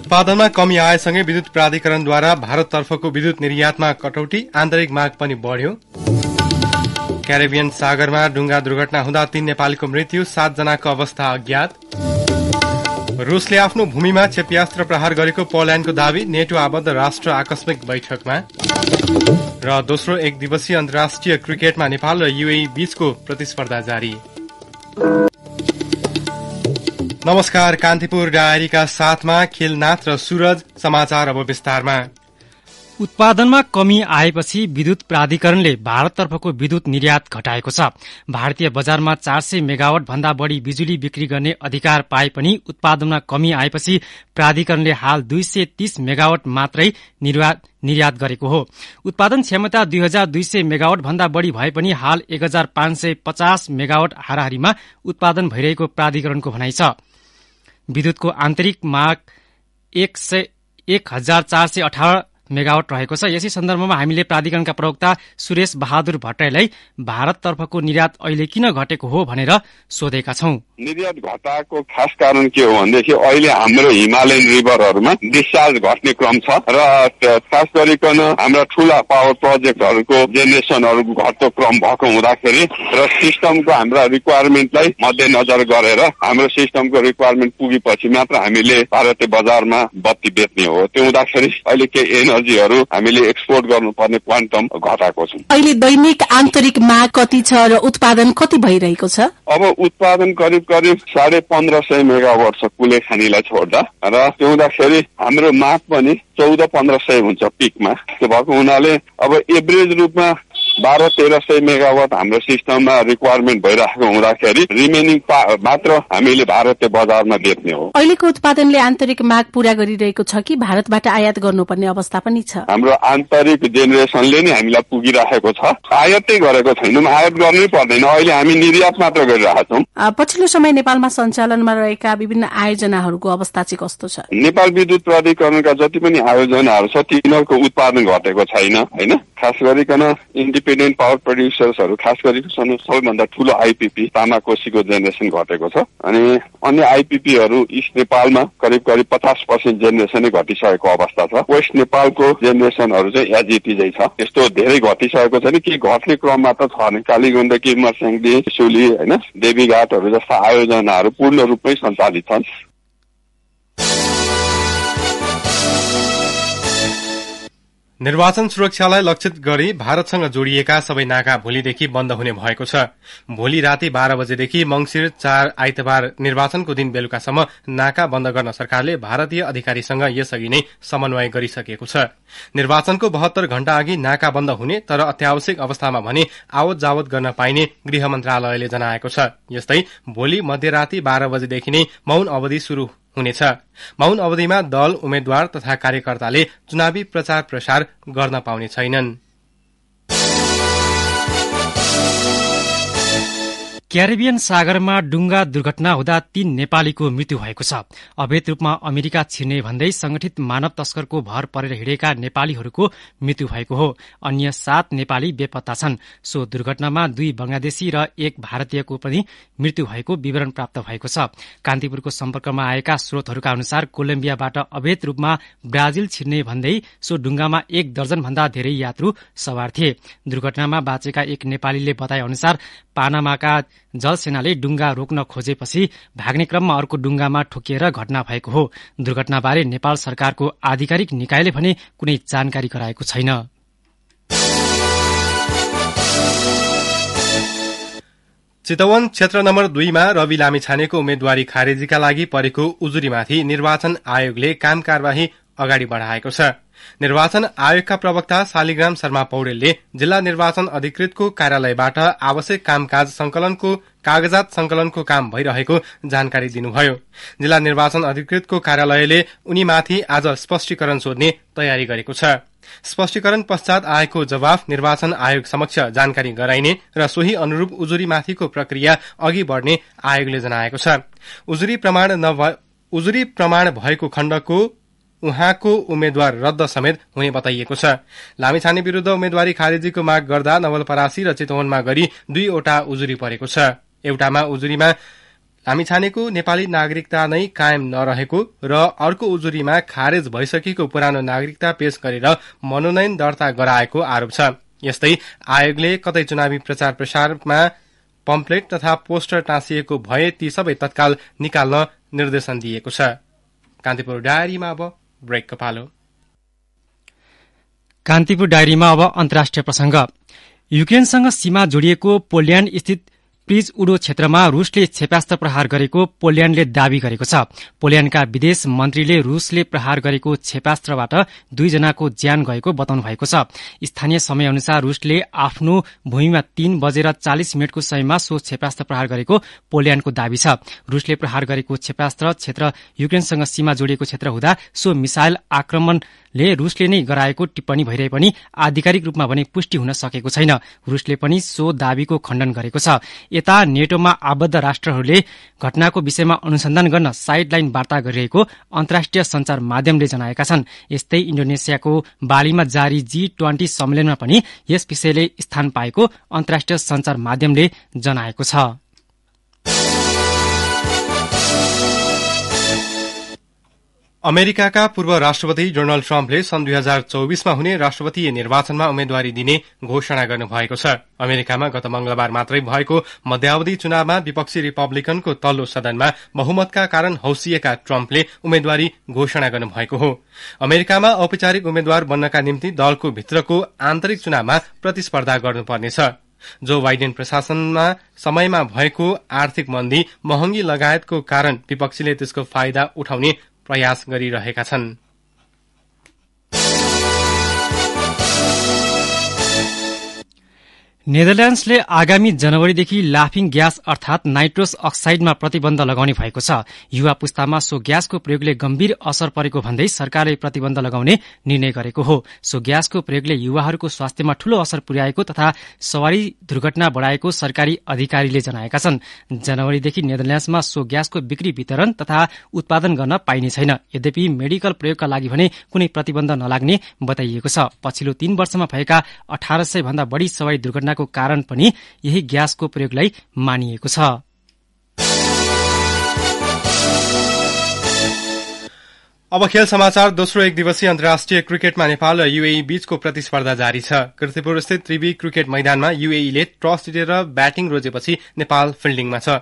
उत्पादनमा कमी आएसँगै विद्युत प्राधिकरणद्वारा भारततर्फको विद्युत निर्यातमा कटौती आन्तरिक माग पनि बढ़्यो क्यारेबियन सागरमा डुङ्गा दुर्घटना हुँदा तीन नेपालीको मृत्यु सातजनाको अवस्था अज्ञात रुसले आफ्नो भूमिमा क्षेपयास्त्र प्रहार गरेको पोल्याण्डको दावी नेटो आबद्ध राष्ट्र आकस्मिक बैठकमा र दोस्रो एक दिवसीय अन्तर्राष्ट्रिय क्रिकेटमा नेपाल र युए बीचको प्रतिस्पर्धा जारी नमस्कार कान्तिपुर डायरीका साथमा खेलनाथ र सूरज समाचार अब विस्तारमा उत्पादनमा कमी आएपछि विद्युत प्राधिकरणले भारततर्फको विद्युत निर्यात घटाएको छ भारतीय बजारमा चार सय मेगावट भन्दा बढ़ी बिजुली बिक्री गर्ने अधिकार पाए पनि उत्पादनमा कमी आएपछि प्राधिकरणले हाल दुई सय तीस मेगावट मात्रै निर्यात गरेको हो उत्पादन क्षमता दुई हजार दुई सय मेगावट भन्दा बढ़ी भए पनि हाल एक हजार पाँच सय पचास मेगावट हाराहारीमा उत्पादन भइरहेको प्राधिकरणको भनाइ छ विद्युतको आन्तरिक माग एक एक हजार चार सय अठार मेगावट रहेको छ यसै सन्दर्भमा हामीले प्राधिकरणका प्रवक्ता सुरेश बहादुर भट्टराईलाई भारततर्फको निर्यात अहिले किन घटेको हो भनेर सोधेका छौँ निर्यात घटाएको खास कारण के हो भनेदेखि अहिले हाम्रो हिमालयन रिभरहरूमा डिस्चार्ज घट्ने क्रम छ र खास गरिकन हाम्रा ठुला पावर प्रोजेक्टहरूको जेनेरेसनहरू घट्दो क्रम भएको हुँदाखेरि र सिस्टमको हाम्रा रिक्वायरमेन्टलाई मध्यनजर गरेर हाम्रो सिस्टमको रिक्वायरमेन्ट पुगेपछि मात्र हामीले भारतीय बजारमा बत्ती बेच्ने हो त्यो हुँदाखेरि अहिले केही एनर्जी टेक्नोलोजीहरू हामीले एक्सपोर्ट गर्नुपर्ने क्वान्टम घटाएको छौँ अहिले दैनिक आन्तरिक माग कति छ र उत्पादन कति भइरहेको छ अब उत्पादन करिब करिब साढे पन्ध्र सय मेगावट छ कुले खानीलाई छोड्दा र त्यो हुँदाखेरि हाम्रो माग पनि चौध पन्ध्र सय हुन्छ पिकमा त्यो भएको हुनाले अब एभरेज रूपमा बाह्र तेह्र सय मेगावाट हाम्रो सिस्टममा रिक्वायरमेन्ट भइरहेको हुँदाखेरि रिमेनिङ मात्र हामीले भारतीय बजारमा बेच्ने हो अहिलेको उत्पादनले आन्तरिक माग पूरा गरिरहेको छ कि भारतबाट आयात गर्नुपर्ने अवस्था पनि छ हाम्रो आन्तरिक जेनेरेसनले नै हामीलाई पुगिरहेको छ आयातै गरेको छैनौँ आयात गर्नै पर्दैन अहिले हामी निर्यात मात्र गरिरहेका छौँ पछिल्लो समय नेपालमा सञ्चालनमा रहेका विभिन्न आयोजनाहरूको अवस्था चाहिँ कस्तो छ नेपाल विद्युत प्राधिकरणका जति पनि आयोजनाहरू छ तिनीहरूको उत्पादन घटेको छैन होइन खास गरिकन इन्डिपेन्डेन्ट पावर प्रड्युसर्सहरू खास गरिकन सबैभन्दा ठुलो आइपिपी तामाकोसीको जेनेरेसन घटेको छ अनि अन्य आइपिपीहरू इस्ट नेपालमा करिब करिब पचास पर्सेन्ट जेनेरेसनै घटिसकेको अवस्था छ वेस्ट नेपालको जेनेरेसनहरू चाहिँ एजिटिजै छ यस्तो धेरै घटिसकेको छ नि केही घट्ने क्रममा त छ नि कालीगण्डकी मर्स्याङदी सुली होइन देवीघाटहरू जस्ता आयोजनाहरू पूर्ण रूपमै सञ्चालित छन् निर्वाचन सुरक्षालाई लक्षित गरी भारतसँग जोडिएका सबै नाका भोलिदेखि बन्द हुने भएको छ भोलि राति बाह्र बजेदेखि मंगिर चार आइतबार निर्वाचनको दिन बेलुकासम्म नाका बन्द गर्न सरकारले भारतीय अधिकारीसँग यसअघि नै समन्वय गरिसकेको छ निर्वाचनको बहत्तर घण्टा अघि नाका बन्द हुने तर अत्यावश्यक अवस्थामा भने आवत जावत गर्न पाइने गृह मन्त्रालयले जनाएको छ यस्तै भोलि मध्यराती बाह्र बजेदेखि नै मौन अवधि शुरू हुनेछ माउन अवधिमा दल उम्मेद्वार तथा कार्यकर्ताले चुनावी प्रचार प्रसार गर्न पाउने छैनन् क्यारेबियन सागरमा डुंगा दुर्घटना हुँदा तीन नेपालीको मृत्यु भएको छ अवैध रूपमा अमेरिका छिर्ने भन्दै संगठित मानव तस्करको भर परेर हिँडेका नेपालीहरूको मृत्यु भएको हो अन्य सात नेपाली बेपत्ता छन् सो दुर्घटनामा दुई बंगलादेशी र एक भारतीयको पनि मृत्यु भएको विवरण प्राप्त भएको छ कान्तिपुरको सम्पर्कमा आएका स्रोतहरूका अनुसार कोलम्बियाबाट अवैध रूपमा ब्राजिल छिर्ने भन्दै सो डुंगामा एक दर्जन भन्दा धेरै यात्रु सवार थिए दुर्घटनामा बाँचेका एक नेपालीले बताए अनुसार पानामाका जलसेनाले डुङ्गा रोक्न खोजेपछि भाग्ने क्रममा अर्को डुङ्गामा ठोकिएर घटना भएको हो दुर्घटनाबारे नेपाल सरकारको आधिकारिक निकायले भने कुनै जानकारी गराएको छैन चितवन क्षेत्र नम्बर दुईमा रवि लामिछानेको उम्मेद्वारी खारेजीका लागि परेको उजुरीमाथि निर्वाचन आयोगले काम कार्यवाही अगाडि बढ़ाएको छ निर्वाचन आयोगका प्रवक्ता शालिग्राम शर्मा पौडेलले जिल्ला निर्वाचन अधिकृतको कार्यालयबाट आवश्यक कामकाज संकलनको कागजात संकलनको काम भइरहेको जानकारी दिनुभयो जिल्ला निर्वाचन अधिकृतको कार्यालयले उनीमाथि आज स्पष्टीकरण सोध्ने तयारी गरेको छ स्पष्टीकरण पश्चात आएको जवाफ निर्वाचन आयोग समक्ष जानकारी गराइने र सोही अनुरूप उजुरीमाथिको प्रक्रिया अघि बढ़ने आयोगले जनाएको छ उजुरी प्रमाण उजुरी प्रमाण भएको खण्डको उहाँको उम्मेद्वार रद्द समेत हुने बताइएको छ लामिछाने विरूद्ध उम्मेद्वारी खारेजीको माग गर्दा नवलपरासी र चितवनमा गरी दुईवटा उजुरी परेको छ एउटामा उजुरीमा लामिछानेको नेपाली नागरिकता नै कायम नरहेको र अर्को उजुरीमा खारेज भइसकेको पुरानो नागरिकता पेश गरेर मनोनयन दर्ता गराएको आरोप छ यस्तै आयोगले कतै चुनावी प्रचार प्रसारमा पम्पलेट तथा पोस्टर टाँसिएको भए ती सबै तत्काल निकाल्न निर्देशन दिएको छ कान्तिपुर डायरीमा अब ब्रेकको पालो कान्तिपुर डायरीमा अब अन्तर्राष्ट्रिय प्रसंग युक्रेनसँग सीमा जोडिएको पोल्याण्ड स्थित प्रिज उडो क्षेत्रमा रूसले क्षेपास्त्र प्रहार गरेको पोल्याण्डले दावी गरेको छ पोल्याण्डका विदेश मन्त्रीले रूसले प्रहार गरेको क्षेपास्त्रबाट दुईजनाको ज्यान गएको बताउनु भएको छ स्थानीय समय अनुसार रूसले आफ्नो भूमिमा तीन बजेर चालिस मिनटको समयमा सो क्षेपास्त्र प्रहार गरेको पोल्याण्डको दावी छ रूसले प्रहार गरेको क्षेपास्त्र क्षेत्र युक्रेनसँग सीमा जोडिएको क्षेत्र हुँदा सो मिसाइल आक्रमण ले रूसले नै गराएको टिप्पणी भइरहे पनि आधिकारिक रूपमा भने पुष्टि हुन सकेको छैन रूसले पनि सो दावीको खण्डन गरेको छ यता नेटोमा आबद्ध राष्ट्रहरूले घटनाको विषयमा अनुसन्धान गर्न साइड वार्ता गरिरहेको अन्तर्राष्ट्रिय संचार माध्यमले जनाएका छन् यस्तै इण्डोनेसियाको बालीमा जारी जी ट्वेन्टी सम्मेलनमा पनि यस विषयले स्थान पाएको अन्तर्राष्ट्रिय संचार माध्यमले जनाएको छ अमेरिकाका पूर्व राष्ट्रपति डोनाल्ड ट्रम्पले सन् दुई हजार चौविसमा हुने राष्ट्रपति निर्वाचनमा उम्मेद्वारी दिने घोषणा गर्नुभएको छ अमेरिकामा गत मंगलबार मात्रै भएको मध्यावधि चुनावमा विपक्षी रिपब्लिकनको तल्लो सदनमा बहुमतका कारण हौसिएका ट्रम्पले उम्मेद्वारी घोषणा गर्नुभएको हो अमेरिकामा औपचारिक उम्मेद्वार बन्नका निम्ति दलको भित्रको आन्तरिक चुनावमा प्रतिस्पर्धा गर्नुपर्नेछ जो बाइडेन प्रशासनमा समयमा भएको आर्थिक मन्दी महँगी लगायतको कारण विपक्षीले त्यसको फाइदा उठाउने प्रयास गरिरहेका छन् नेदरल्याण्डसले आगामी जनवरीदेखि लाफिङ ग्यास अर्थात नाइट्रोस अक्साइडमा प्रतिबन्ध लगाउने भएको छ युवा पुस्तामा सो ग्यासको प्रयोगले गम्भीर असर परेको भन्दै सरकारले प्रतिबन्ध लगाउने निर्णय गरेको हो सो ग्यासको प्रयोगले युवाहरूको स्वास्थ्यमा ठूलो असर पुर्याएको तथा सवारी दुर्घटना बढ़ाएको सरकारी अधिकारीले जनाएका छन् जनवरीदेखि नेदरल्याण्डसमा सो ग्यासको बिक्री वितरण तथा उत्पादन गर्न पाइने छैन यद्यपि मेडिकल प्रयोगका लागि भने कुनै प्रतिबन्ध नलाग्ने बताइएको छ पछिल्लो तीन वर्षमा भएका अठार भन्दा बढ़ी सवारी दुर्घटना दुर्घटनाको कारण पनि यही ग्यासको प्रयोगलाई मानिएको छ अब खेल समाचार दोस्रो एक दिवसीय अन्तर्राष्ट्रिय क्रिकेटमा नेपाल र युएई बीचको प्रतिस्पर्धा जारी छ स्थित त्रिवी क्रिकेट मैदानमा युएईले टस जितेर ब्याटिङ रोजेपछि नेपाल फिल्डिङमा छ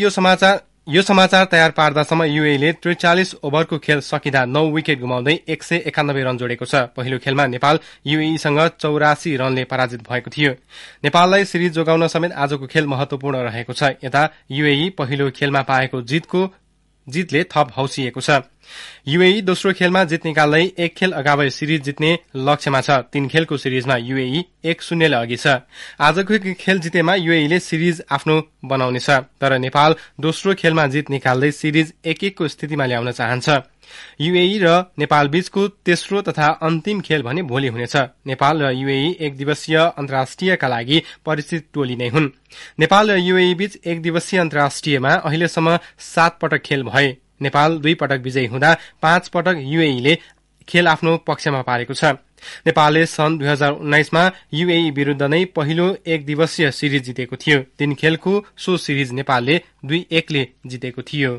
यो समाचार यो समाचार तयार पार्दासम्म युएले त्रिचालिस ओभरको खेल सकिँदा नौ विकेट गुमाउँदै एक सय एकानब्बे रन जोडेको छ पहिलो खेलमा नेपाल युएसँग चौरासी रनले पराजित भएको थियो नेपाललाई सिरिज जोगाउन समेत आजको खेल महत्वपूर्ण रहेको छ यता युए पहिलो खेलमा पाएको जितको जितले थप हौसिएको छ युएई दोस्रो खेलमा निकाल्दै एक खेल अगावै सिरिज जित्ने लक्ष्यमा छ तीन खेलको सिरिजमा युएई एक शून्यले अघि छ आजको खेल जितेमा युएईले सिरिज आफ्नो बनाउनेछ तर नेपाल दोस्रो खेलमा जित निकाल्दै सिरिज एक एकको स्थितिमा ल्याउन चाहन्छ युएई र नेपाल बीचको तेस्रो तथा अन्तिम खेल भने भोलि हुनेछ नेपाल र युएई एक दिवसीय अन्तर्राष्ट्रियका लागि परिचित टोली नै हुन् नेपाल र युएई बीच एक दिवसीय अन्तर्राष्ट्रियमा अहिलेसम्म सात पटक खेल भए नेपाल दुई पटक विजयी हुँदा पाँच पटक युएईले खेल आफ्नो पक्षमा पारेको छ नेपालले सन् दुई हजार उन्नाइसमा युएई विरूद्ध नै पहिलो एक दिवसीय सिरिज जितेको थियो तीन खेलको सो सिरिज नेपालले दुई एकले जितेको थियो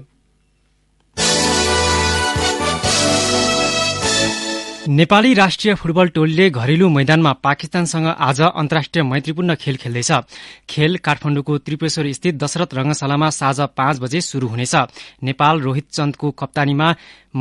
नेपाली राष्ट्रिय फुटबल टोलीले घरेलु मैदानमा पाकिस्तानसँग आज अन्तर्राष्ट्रिय मैत्रीपूर्ण खेल खेल्दैछ खेल काठमाडौँको त्रिपेश्वर स्थित दशरथ रंगशालामा साँझ पाँच बजे शुरू हुनेछ नेपाल रोहित चन्दको कप्तानीमा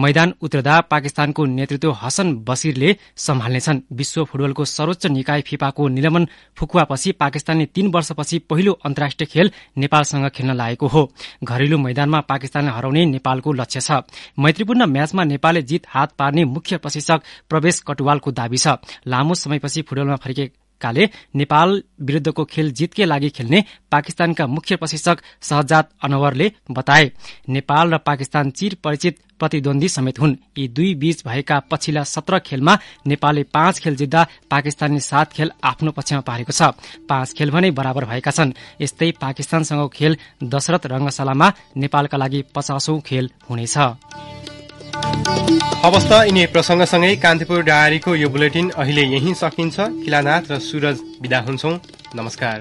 मैदान उत्रदा पाकिस्तानको नेतृत्व हसन बसीरले सम्हाल्नेछन् विश्व फुटबलको सर्वोच्च निकाय फिफाको निलम्बन फुकुवापछि पाकिस्तानले तीन वर्षपछि पहिलो अन्तर्राष्ट्रिय खेल नेपालसँग खेल्न लागेको हो घरेलु मैदानमा पाकिस्तानलाई हराउने नेपालको लक्ष्य छ मैत्रीपूर्ण म्याचमा नेपालले जित हात पार्ने मुख्य प्रशिक्षक प्रवेश कटुवालको दावी छ लामो समयपछि फुटबलमा फर्केकाले नेपाल विरुद्धको खेल जितकै लागि खेल्ने पाकिस्तानका मुख्य प्रशिक्षक सहजात अनवरले बताए नेपाल र पाकिस्तान चिर परिचित प्रतिद्वन्दी समेत हुन् यी दुई बीच भएका पछिल्ला सत्र खेलमा नेपालले पाँच खेल जित्दा पाकिस्तानले सात खेल आफ्नो पक्षमा पारेको छ पाँच खेल भने बराबर भएका छन् यस्तै पाकिस्तानसँगको खेल दशरथ रंगशालामा नेपालका लागि पचासौं खेल हुनेछ अवस्था यिनी प्रसङ्गसँगै कान्तिपुर डायरीको यो बुलेटिन अहिले यहीँ सकिन्छ किलानाथ र सूरज विदा हुन्छौँ नमस्कार